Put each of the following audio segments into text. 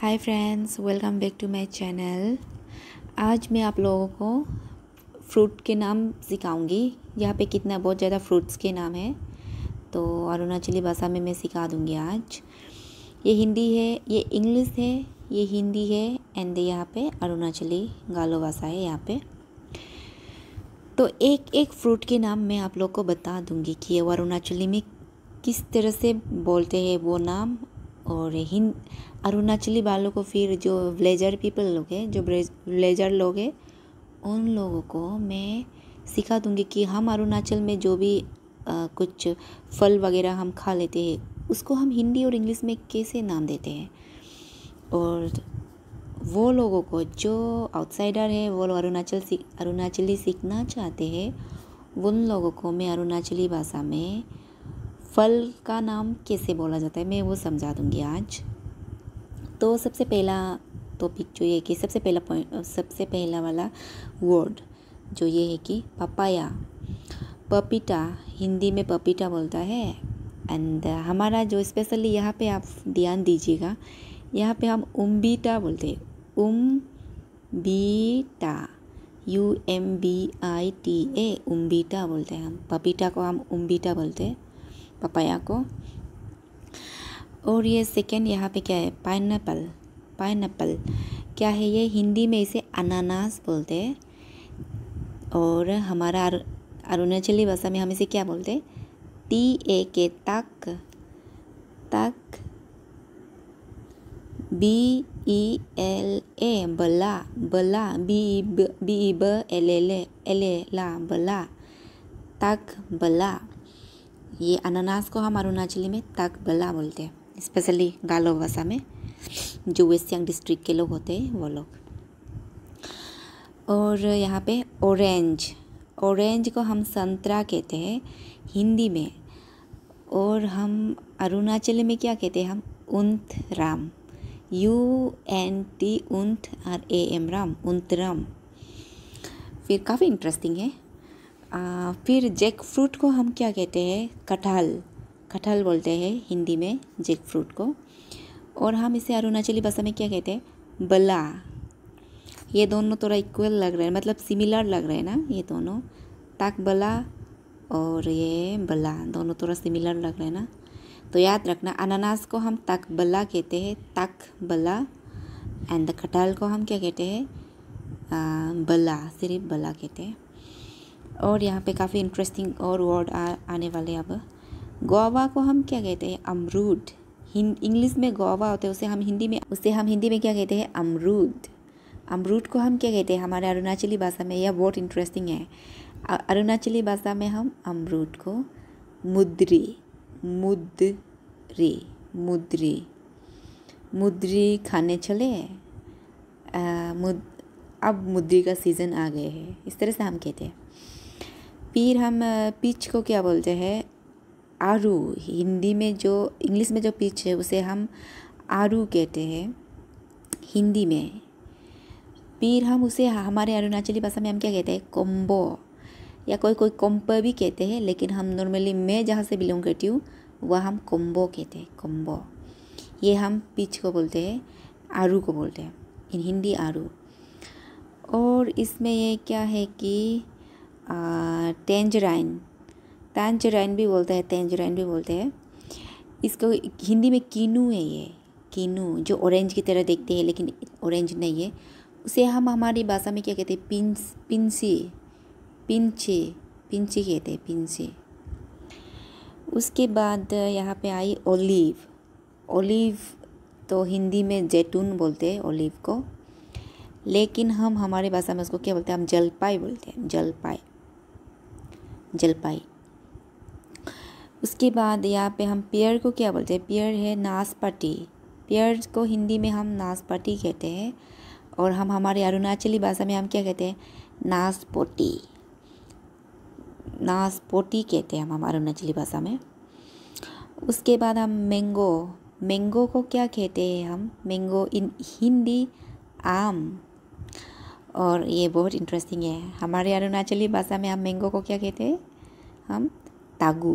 hi friends welcome back to my channel आज मैं आप लोगों को फ्रूट के नाम सिखाऊंगी यहाँ पे कितना बहुत ज़्यादा फ्रूट्स के नाम है तो अरुणाचली भाषा में मैं सिखा दूँगी आज ये हिंदी है ये इंग्लिश है ये हिंदी है एंड यहाँ पे अरुणाचली गालो भाषा है यहाँ पे तो एक एक फ्रूट के नाम मैं आप लोग को बता दूँगी कि अरुणाचली में किस तरह से बोलते हैं वो नाम और हिंद अरुणाचली वालों को फिर जो ब्लेजर पीपल लोग हैं जो ब्लेजर लोग हैं उन लोगों को मैं सिखा दूँगी कि हम अरुणाचल में जो भी आ, कुछ फल वगैरह हम खा लेते हैं उसको हम हिंदी और इंग्लिश में कैसे नाम देते हैं और वो लोगों को जो आउटसाइडर है वो लोग अरुणाचल सीख अरुणाचली सीखना चाहते हैं उन लोगों को मैं अरुणाचली भाषा में फल का नाम कैसे बोला जाता है मैं वो समझा दूँगी आज तो सबसे पहला टॉपिक जो ये कि सबसे पहला पॉइंट सबसे पहला वाला वर्ड जो ये है कि पपाया पपीटा हिंदी में पपीटा बोलता है एंड हमारा जो स्पेशली यहाँ पे आप ध्यान दीजिएगा यहाँ पे हम उम्बीटा बोलते हैं उम बीटा U M B I T A उम्बीटा बोलते हैं हम पपीटा को हम उम्बीटा बोलते हैं पपाया को और ये सेकेंड यहाँ पे क्या है पाइन पाइन क्या है ये हिंदी में इसे अनानास बोलते हैं और हमारा अरुणाचली भाषा में हम इसे क्या बोलते हैं टी ए के तक तक बी ई एल ए बला बला बी बी ब एल एल एल ला बला तक बला ये अनानास को हम अरुणाचली में तक बला बोलते हैं स्पेशली गालो भाषा में जो वेस्ट सियांग डिस्ट्रिक्ट के लोग होते हैं वो लोग और यहाँ पे ऑरेंज ऑरेंज को हम संतरा कहते हैं हिंदी में और हम अरुणाचल में क्या कहते हैं हम उन्त राम यू एन टी उन्त आर ए एम राम उन्त राम फिर काफ़ी इंटरेस्टिंग है आ, फिर जैक फ्रूट को हम क्या कहते हैं कटहल कटहल बोलते हैं हिंदी में जैक फ्रूट को और हम इसे अरुणाचली भाषा में क्या कहते हैं बला ये दोनों थोड़ा इक्वल लग रहे हैं मतलब सिमिलर लग रहे हैं ना ये दोनों ताक बला और ये बला दोनों थोड़ा सिमिलर लग रहे हैं ना तो याद रखना अनानास को हम ताक बला कहते हैं ताक बला एंड कटहल को हम क्या कहते हैं बला सिर्फ बला कहते हैं और यहाँ पे काफ़ी इंटरेस्टिंग और वर्ड आने वाले अब गोवा को हम क्या कहते हैं अमरूद इंग्लिश में गोवा होते हैं उसे हम हिंदी में उसे हम हिंदी में क्या कहते हैं अमरूद अमरूद को हम क्या कहते हैं हमारे अरुणाचली भाषा में यह बहुत इंटरेस्टिंग है अरुणाचली भाषा में हम अमरूद को मुद्री मुद्री मुद्री मुद्री खाने चले आ, मुद, अब मुद्री का सीज़न आ गए है इस तरह से हम कहते हैं पीर हम पिच को क्या बोलते हैं आरू हिंदी में जो इंग्लिश में जो पिच है उसे हम आरू कहते हैं हिंदी में पीर हम उसे हमारे अरुणाचली भाषा में हम क्या कहते हैं कोम्बो या कोई कोई कोम्प भी कहते हैं लेकिन हम नॉर्मली मैं जहाँ से बिलोंग करती हूँ वह हम कोम्बो कहते हैं कोम्बो ये हम पिच को बोलते हैं आरू को बोलते हैं इन हिंदी आरू और इसमें ये क्या है कि टेंजराइन uh, टेंजराइन भी बोलते हैं टेंजराइन भी बोलते हैं इसको हिंदी में कीनू है ये कीनू जो ऑरेंज की तरह देखते हैं लेकिन ऑरेंज नहीं है उसे हम हमारी भाषा में क्या कहते हैं पिंस पिंसी पिंची पिंची कहते हैं पिंसी उसके बाद यहाँ पे आई ओलिव ओलिव तो हिंदी में जैतून बोलते हैं ओलिव को लेकिन हम हमारी भाषा में उसको क्या बोलते हैं हम जलपाई बोलते हैं जलपाई जलपाई उसके बाद यहाँ पे हम पेयर को क्या बोलते हैं पेयर है नाशपाटी पेयर को हिंदी में हम नाशपाटी कहते हैं और हम हमारे अरुणाचली भाषा में हम क्या कहते हैं नाशपोटी नाशपोटी कहते हैं हम अरुणाचली भाषा में उसके बाद हम मैंगो मैंगो को क्या कहते हैं हम मैंगो इन हिंदी आम और ये बहुत इंटरेस्टिंग है हमारे अरुणाचली भाषा में हम मैंगो को क्या कहते हैं हम तागू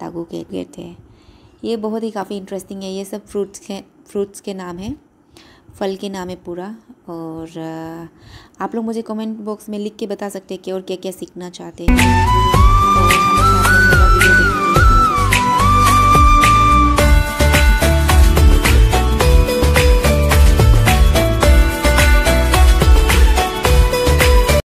तागू के कहते हैं ये बहुत ही काफ़ी इंटरेस्टिंग है ये सब फ्रूट्स के फ्रूट्स के नाम हैं फल के नाम है पूरा और आप लोग मुझे कमेंट बॉक्स में लिख के बता सकते हैं कि और क्या क्या सीखना चाहते हैं